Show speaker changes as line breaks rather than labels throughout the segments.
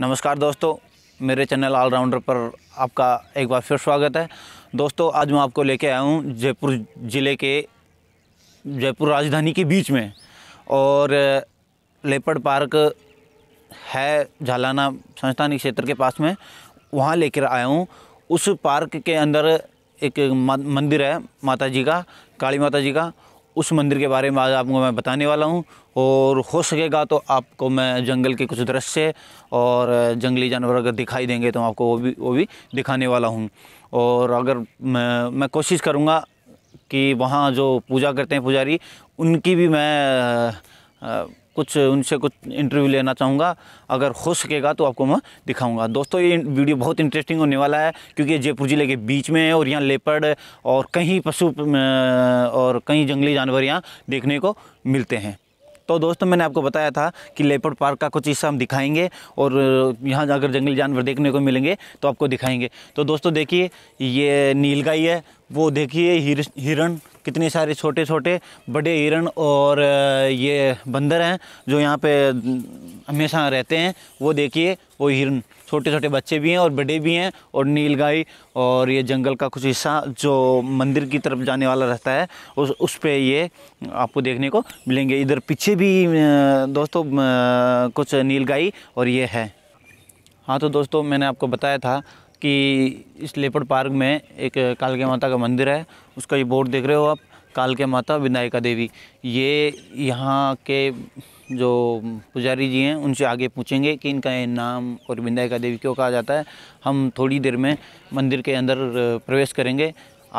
नमस्कार दोस्तों मेरे चैनल ऑलराउंडर पर आपका एक बार फिर स्वागत है दोस्तों आज मैं आपको लेके आया हूँ जयपुर ज़िले के जयपुर राजधानी के बीच में और लेपड़ पार्क है झालाना संस्थानी क्षेत्र के पास में वहाँ लेकर आया हूँ उस पार्क के अंदर एक मंदिर है माता जी का काली माता जी का उस मंदिर के बारे में आज आपको मैं बताने वाला हूँ और हो सकेगा तो आपको मैं जंगल के कुछ दृश्य और जंगली जानवर अगर दिखाई देंगे तो आपको वो भी वो भी दिखाने वाला हूँ और अगर मैं मैं कोशिश करूँगा कि वहाँ जो पूजा करते हैं पुजारी उनकी भी मैं कुछ उनसे कुछ इंटरव्यू लेना चाहूँगा अगर हो सकेगा तो आपको मैं दिखाऊँगा दोस्तों ये वीडियो बहुत इंटरेस्टिंग होने वाला है क्योंकि जयपुर ज़िले के बीच में है और यहाँ लेपर्ड और कहीं पशु और कई जंगली जानवर यहाँ देखने को मिलते हैं तो दोस्तों मैंने आपको बताया था कि लेपर्ड पार्क का कुछ हिस्सा हम दिखाएंगे और यहाँ अगर जंगली जानवर देखने को मिलेंगे तो आपको दिखाएंगे तो दोस्तों देखिए ये नीलगाई है वो देखिए हिरण कितने सारे छोटे छोटे बड़े हिरण और ये बंदर हैं जो यहाँ पे हमेशा रहते हैं वो देखिए वो हिरण छोटे छोटे बच्चे भी हैं और बड़े भी हैं और गाय और ये जंगल का कुछ हिस्सा जो मंदिर की तरफ जाने वाला रहता है उस उस पर ये आपको देखने को मिलेंगे इधर पीछे भी दोस्तों कुछ नीलगाई और ये है हाँ तो दोस्तों मैंने आपको बताया था कि इस लेपड़ पार्क में एक कालके माता का मंदिर है उसका ये बोर्ड देख रहे हो आप कालके माता विनायिका देवी ये यहाँ के जो पुजारी जी हैं उनसे आगे पूछेंगे कि इनका ये नाम और विनायिका देवी क्यों कहा जाता है हम थोड़ी देर में मंदिर के अंदर प्रवेश करेंगे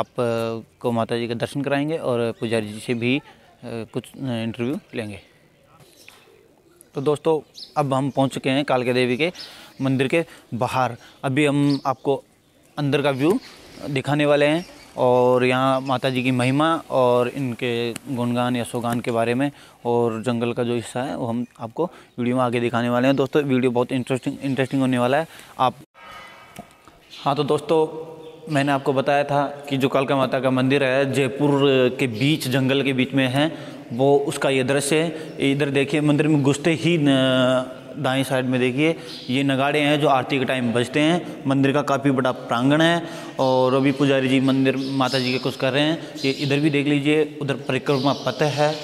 आप को माता जी का दर्शन कराएंगे और पुजारी जी से भी कुछ इंटरव्यू लेंगे तो दोस्तों अब हम पहुंच चुके हैं कालका देवी के मंदिर के बाहर अभी हम आपको अंदर का व्यू दिखाने वाले हैं और यहाँ माता जी की महिमा और इनके गुणगान या सोगान के बारे में और जंगल का जो हिस्सा है वो हम आपको वीडियो में आगे दिखाने वाले हैं दोस्तों वीडियो बहुत इंटरेस्टिंग इंटरेस्टिंग होने वाला है आप हाँ तो दोस्तों मैंने आपको बताया था कि जो कालका माता का मंदिर है जयपुर के बीच जंगल के बीच में है वो उसका ये दृश्य है इधर देखिए मंदिर में घुसते ही दाएं साइड में देखिए ये नगाड़े हैं जो आरती के टाइम बजते हैं मंदिर का काफ़ी बड़ा प्रांगण है और अभी पुजारी जी मंदिर माता जी के कुछ कर रहे हैं ये इधर भी देख लीजिए उधर परिक्रमा पतह है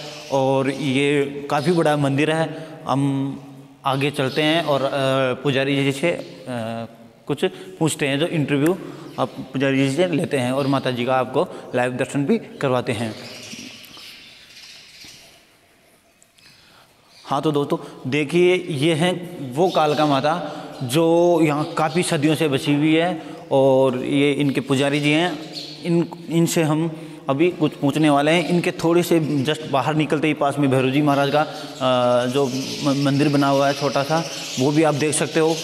और ये काफ़ी बड़ा मंदिर है हम आगे चलते हैं और पुजारी जी से कुछ पूछते हैं जो इंटरव्यू आप पुजारी जी से लेते हैं और माता जी का आपको लाइव दर्शन भी करवाते हैं हाँ तो दोस्तों देखिए ये हैं वो काल का माता जो यहाँ काफ़ी सदियों से बसी हुई है और ये इनके पुजारी जी हैं इन इनसे हम अभी कुछ पूछने वाले हैं इनके थोड़े से जस्ट बाहर निकलते ही पास में भैरव जी महाराज का जो मंदिर बना हुआ है छोटा सा वो भी आप देख सकते हो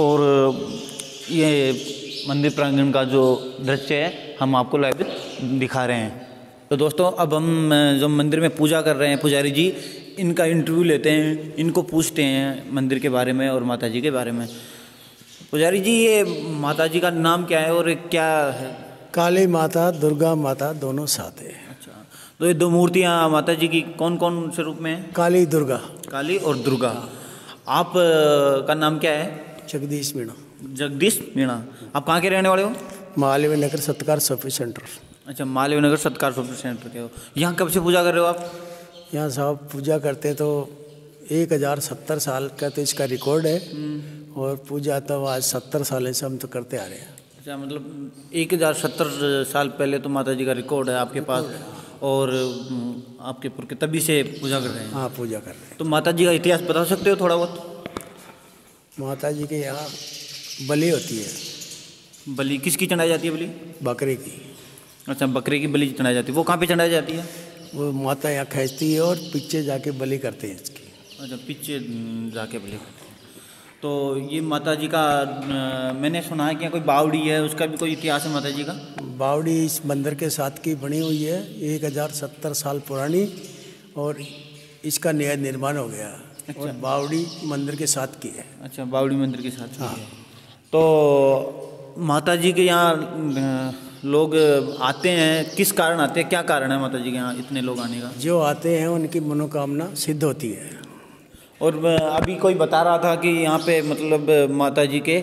और ये मंदिर प्रांगण का जो दृश्य है हम आपको लाइव दिखा रहे हैं तो दोस्तों अब हम जो मंदिर में पूजा कर रहे हैं पुजारी जी इनका इंटरव्यू लेते हैं इनको पूछते हैं मंदिर के बारे में और माता जी के बारे में पुजारी जी ये माता जी का नाम क्या है और क्या है
काली माता दुर्गा माता दोनों साथ है अच्छा
तो ये दो मूर्तियाँ माता जी की कौन कौन से रूप में है काली दुर्गा काली और दुर्गा आप का नाम क्या है जगदीश मीणा जगदीश मीणा आप कहाँ के रहने वाले हो
मालवीय नगर सत्कार सर्विस सेंटर
अच्छा मालवीय नगर सत्कार सर्विस सेंटर के हो
यहाँ कब से पूजा कर रहे हो आप यहाँ साहब पूजा करते तो एक हज़ार सत्तर साल का तो इसका रिकॉर्ड है हम्म। और पूजा तो आज सत्तर साल से हम तो करते आ रहे हैं
अच्छा मतलब एक हज़ार सत्तर साल पहले तो माता जी का रिकॉर्ड है आपके पास और हम्म, आपके के तभी से पूजा कर रहे हैं हाँ पूजा कर रहे हैं तो माता जी का इतिहास बता सकते हो थोड़ा बहुत
माता जी के यहाँ
बलि होती है बलि किसकी चढ़ाई जाती है बलि बकरे की अच्छा बकरे की बलि चढ़ाई जाती है वो कहाँ पे चढ़ाई जाती है
वो माता यहाँ खेचती है और पीछे जाके बलि करते हैं इसकी
अच्छा पीछे जाके बलि करते हैं तो ये माता जी का मैंने सुना है कि कोई बावड़ी है उसका भी कोई इतिहास है माता जी का
बावड़ी इस मंदिर के साथ की बनी हुई है एक हज़ार सत्तर साल पुरानी और इसका नया निर्माण हो गया अच्छा। और बावड़ी मंदिर के साथ की है अच्छा बावड़ी
मंदिर के साथ हाँ तो माता जी के यहाँ लोग आते हैं किस कारण आते हैं क्या कारण है माता जी के यहाँ इतने लोग आने का
जो आते हैं उनकी मनोकामना सिद्ध होती है
और अभी कोई बता रहा था कि यहाँ पे मतलब माता जी के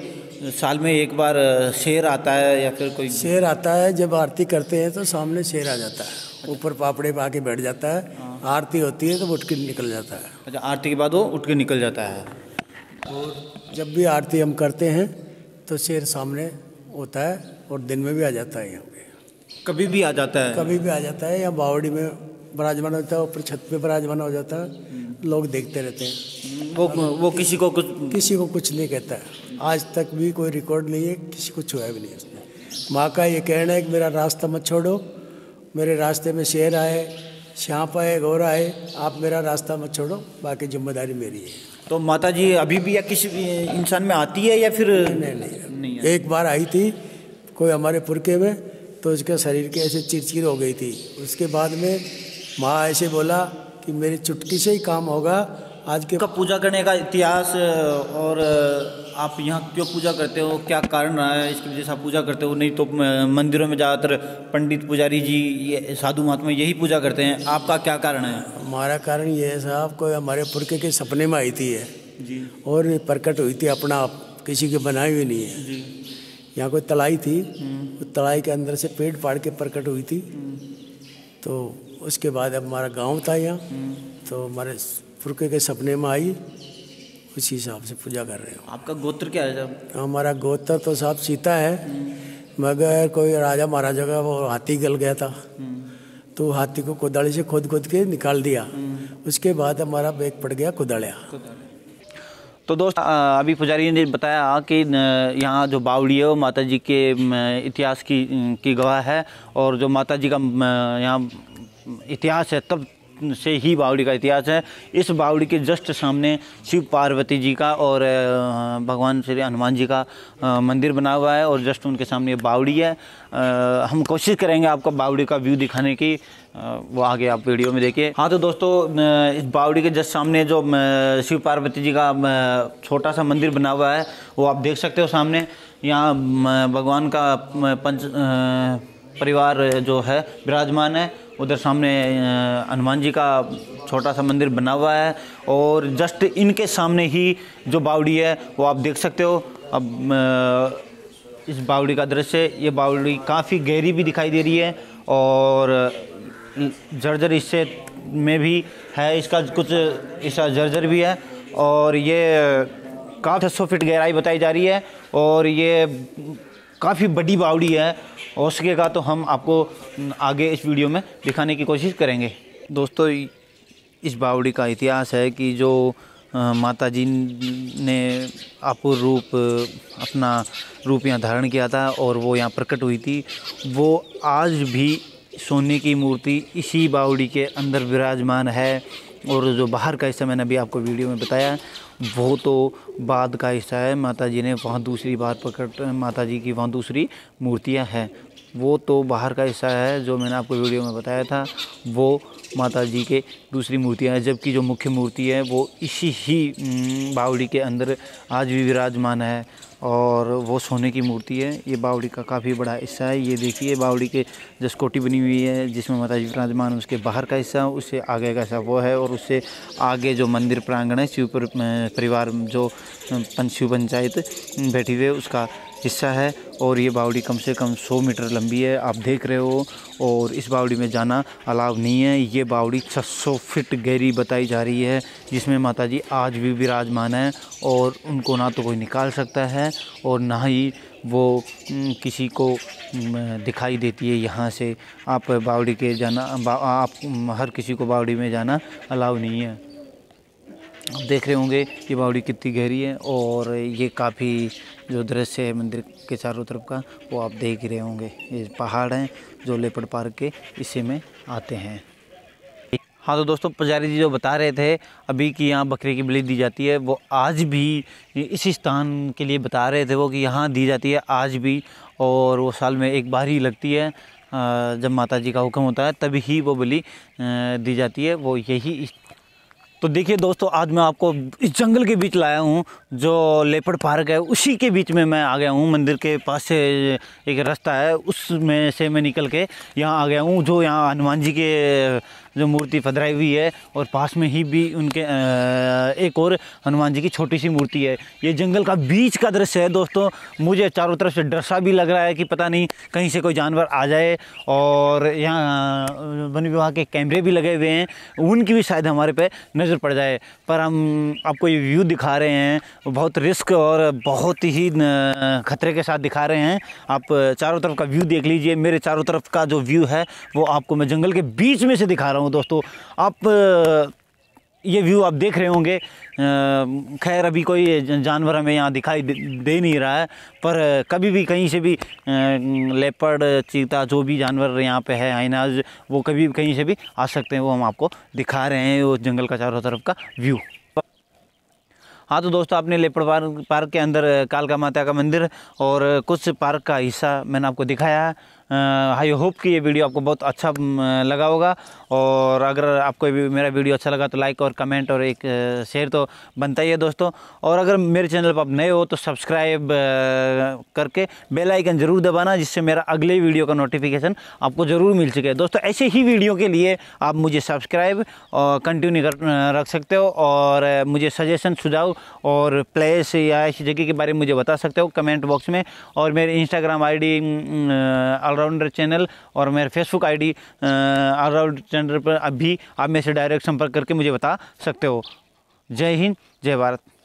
साल में एक बार शेर आता है या फिर कोई शेर
आता है जब आरती करते हैं तो सामने शेर आ जाता है ऊपर पापड़े पा के बैठ जाता है हाँ। आरती होती है तो उठ के निकल जाता है अच्छा आरती के बाद वो उठ के निकल जाता है और जब भी आरती हम करते हैं तो शेर सामने होता है और दिन में भी आ जाता है यहाँ पे
कभी भी आ जाता है कभी भी आ
जाता है यहाँ बावड़ी में बराजमान होता है ऊपर छत पे बराजमान हो जाता है लोग देखते रहते हैं वो वो किसी को कुछ किसी को कुछ नहीं कहता है आज तक भी कोई रिकॉर्ड नहीं है किसी को छुआ भी नहीं उसने माँ का ये कहना है कि मेरा रास्ता मत छोड़ो मेरे रास्ते में शेर आए श्याप आए गौर आए आप मेरा रास्ता मत छोड़ो बाकी जिम्मेदारी मेरी है तो माता जी अभी भी या किसी इंसान में आती है या फिर नहीं नहीं, नहीं एक बार आई थी कोई हमारे पुरके में तो उसके शरीर के ऐसे चिरचिर हो गई थी उसके बाद में माँ ऐसे बोला कि मेरी चुटकी से ही काम होगा आज के का पूजा करने का इतिहास और
आप यहाँ क्यों पूजा करते हो क्या कारण रहा है इसकी वजह से आप पूजा करते हो नहीं तो मंदिरों में ज़्यादातर पंडित पुजारी जी ये साधु महात्मा यही पूजा करते हैं आपका क्या कारण है
हमारा कारण ये है साहब कोई हमारे पुरके के सपने में आई थी है जी और प्रकट हुई थी अपना आप किसी के बनाई हुई नहीं है जी यहाँ कोई तलाई थी तो तलाई के अंदर से पेड़ फाड़ के प्रकट हुई थी हम्म। तो उसके बाद अब हमारा गांव था यहाँ हम्म। तो हमारे पुरखे के सपने में आई उसी हिसाब से पूजा कर रहे हो आपका
गोत्र क्या है जब
हमारा गोत्र तो साहब सीता है मगर कोई राजा महाराजा का वो हाथी गल गया था तो हाथी को कुदाड़ी से खोद खोद के निकाल दिया उसके बाद हमारा बैग पड़ गया कुदाड़िया
तो दोस्त अभी पुजारी ने बताया कि यहाँ जो बावड़ी है वो माता जी के इतिहास की की गवाह है और जो माता जी का यहाँ इतिहास है तब से ही बावड़ी का इतिहास है इस बावड़ी के जस्ट सामने शिव पार्वती जी का और भगवान श्री हनुमान जी का मंदिर बना हुआ है और जस्ट उनके सामने बावड़ी है हम कोशिश करेंगे आपको बावड़ी का व्यू दिखाने की वो आगे आप वीडियो में देखिए हाँ तो दोस्तों इस बावड़ी के जस्ट सामने जो शिव पार्वती जी का छोटा सा मंदिर बना हुआ है वो आप देख सकते हो सामने यहाँ भगवान का पंच परिवार जो है विराजमान है उधर सामने हनुमान जी का छोटा सा मंदिर बना हुआ है और जस्ट इनके सामने ही जो बावड़ी है वो आप देख सकते हो अब इस बावड़ी का दृश्य ये बावड़ी काफ़ी गहरी भी दिखाई दे रही है और जर्जर हिस्से में भी है इसका कुछ हिस्सा जर्जर भी है और ये काफ़ी सौ फीट गहराई बताई जा रही है और ये काफ़ी बड़ी बावड़ी है हो सकेगा तो हम आपको आगे इस वीडियो में दिखाने की कोशिश करेंगे दोस्तों इस बावड़ी का इतिहास है कि जो माता जी ने अपूर रूप अपना रूप यहाँ धारण किया था और वो यहाँ प्रकट हुई थी वो आज भी सोने की मूर्ति इसी बावड़ी के अंदर विराजमान है और जो बाहर का हिस्सा मैंने अभी आपको वीडियो में बताया वो तो बाद का हिस्सा है माता जी ने वहाँ दूसरी बार पकड़ माता जी की वहाँ दूसरी मूर्तियाँ हैं वो तो बाहर का हिस्सा है जो मैंने आपको वीडियो में बताया था वो माता जी के दूसरी मूर्तियाँ हैं जबकि जो मुख्य मूर्ति है वो इसी ही बावड़ी के अंदर आज भी विराजमान है और वो सोने की मूर्ति है ये बावड़ी का काफ़ी बड़ा हिस्सा है ये देखिए बावड़ी के जसकोटी बनी हुई है जिसमें माता जी विराजमान उसके बाहर का हिस्सा उससे आगे का हिस्सा वो है और उससे आगे जो मंदिर प्रांगण है शिव परिवार जो पंच शिव पंचायत बैठी हुई है उसका हिस्सा है और ये बावड़ी कम से कम 100 मीटर लंबी है आप देख रहे हो और इस बावड़ी में जाना अलाव नहीं है ये बावड़ी 600 फीट गहरी बताई जा रही है जिसमें माता जी आज भी विराजमान है और उनको ना तो कोई निकाल सकता है और ना ही वो किसी को दिखाई देती है यहाँ से आप बावड़ी के जाना आप हर किसी को बावड़ी में जाना अलाव नहीं है आप देख रहे होंगे ये बावड़ी कितनी गहरी है और ये काफ़ी जो दृश्य है मंदिर के चारों तरफ का वो आप देख रहे होंगे ये पहाड़ हैं जो लेपड़ पार्क के इसी में आते हैं हाँ तो दोस्तों पुजारी जी जो बता रहे थे अभी कि यहाँ बकरे की बलि दी जाती है वो आज भी इसी स्थान के लिए बता रहे थे वो कि यहाँ दी जाती है आज भी और वो साल में एक बार ही लगती है जब माता जी का हुक्म होता है तभी ही वो बलि दी जाती है वो यही तो देखिए दोस्तों आज मैं आपको इस जंगल के बीच लाया हूँ जो लेपड़ पार्क है उसी के बीच में मैं आ गया हूँ मंदिर के पास से एक रास्ता है उसमें से मैं निकल के यहाँ आ गया हूँ जो यहाँ हनुमान जी के जो मूर्ति पधराई हुई है और पास में ही भी उनके एक और हनुमान जी की छोटी सी मूर्ति है ये जंगल का बीच का दृश्य है दोस्तों मुझे चारों तरफ से डरसा भी लग रहा है कि पता नहीं कहीं से कोई जानवर आ जाए और यहाँ वन विभाग के कैमरे भी लगे हुए हैं उनकी भी शायद हमारे पे नज़र पड़ जाए पर हम आपको ये व्यू दिखा रहे हैं बहुत रिस्क और बहुत ही खतरे के साथ दिखा रहे हैं आप चारों तरफ का व्यू देख लीजिए मेरे चारों तरफ का जो व्यू है वो आपको मैं जंगल के बीच में से दिखा रहा हूँ रहा हूँ दोस्तों आप ये व्यू आप देख रहे होंगे खैर अभी कोई जानवर हमें यहाँ दिखाई दे नहीं रहा है पर कभी भी कहीं से भी लेपर्ड चीता जो भी जानवर यहाँ पे है आइनाज वो कभी भी कहीं से भी आ सकते हैं वो हम आपको दिखा रहे हैं वो जंगल का चारों तरफ का व्यू हाँ तो दोस्तों आपने लेपड़ पार्क पार्क के अंदर कालका माता का मंदिर और कुछ पार्क का हिस्सा मैंने आपको दिखाया है आई होप कि ये वीडियो आपको बहुत अच्छा लगा होगा और अगर आपको मेरा वीडियो अच्छा लगा तो लाइक और कमेंट और एक शेयर तो बनता ही है दोस्तों और अगर मेरे चैनल पर आप नए हो तो सब्सक्राइब करके बेल आइकन ज़रूर दबाना जिससे मेरा अगले वीडियो का नोटिफिकेशन आपको ज़रूर मिल सके दोस्तों ऐसे ही वीडियो के लिए आप मुझे सब्सक्राइब और कंटिन्यू कर रख सकते हो और मुझे सजेशन सुझाव और प्लेस या ऐसी जगह के बारे में मुझे बता सकते हो कमेंट बॉक्स में और मेरे Instagram I D allrounder channel और मेरे Facebook I D allrounder channel पर अभी आप मेरे से डायरेक्ट संपर्क करके मुझे बता सकते हो जय हिंद जय भारत